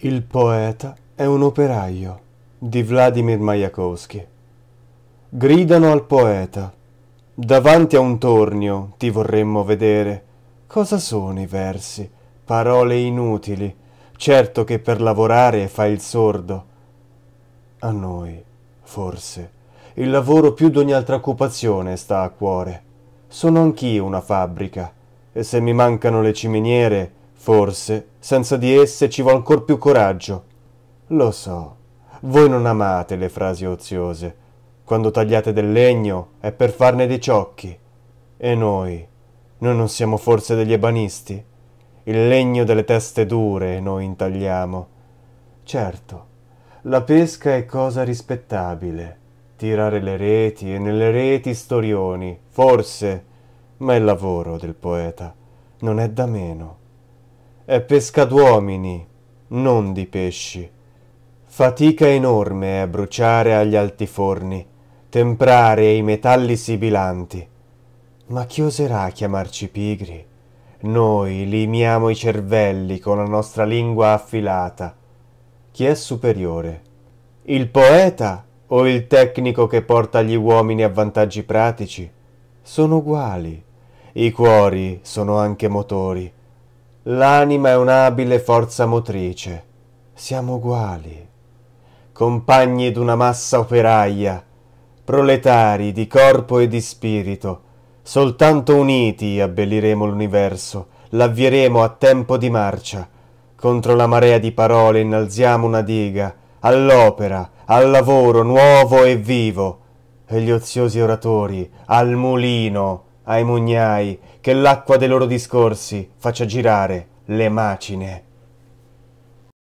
Il poeta è un operaio di Vladimir Majakovsky. Gridano al poeta. Davanti a un tornio ti vorremmo vedere. Cosa sono i versi? Parole inutili. Certo che per lavorare fai il sordo. A noi, forse, il lavoro più d'ogni altra occupazione sta a cuore. Sono anch'io una fabbrica e se mi mancano le ciminiere, Forse, senza di esse ci vuole ancor più coraggio. Lo so, voi non amate le frasi oziose. Quando tagliate del legno è per farne dei ciocchi. E noi? Noi non siamo forse degli ebanisti? Il legno delle teste dure noi intagliamo. Certo, la pesca è cosa rispettabile. Tirare le reti e nelle reti storioni, forse, ma è il lavoro del poeta, non è da meno è pesca d'uomini, non di pesci. Fatica enorme è bruciare agli altiforni, temprare i metalli sibilanti. Ma chi oserà chiamarci pigri? Noi limiamo i cervelli con la nostra lingua affilata. Chi è superiore? Il poeta o il tecnico che porta gli uomini a vantaggi pratici? Sono uguali. I cuori sono anche motori. L'anima è un'abile forza motrice. Siamo uguali. Compagni d'una massa operaia, proletari di corpo e di spirito. Soltanto uniti abbelliremo l'universo, l'avvieremo a tempo di marcia. Contro la marea di parole innalziamo una diga, all'opera, al lavoro nuovo e vivo. E gli oziosi oratori, al mulino ai mugnai che l'acqua dei loro discorsi faccia girare le macine.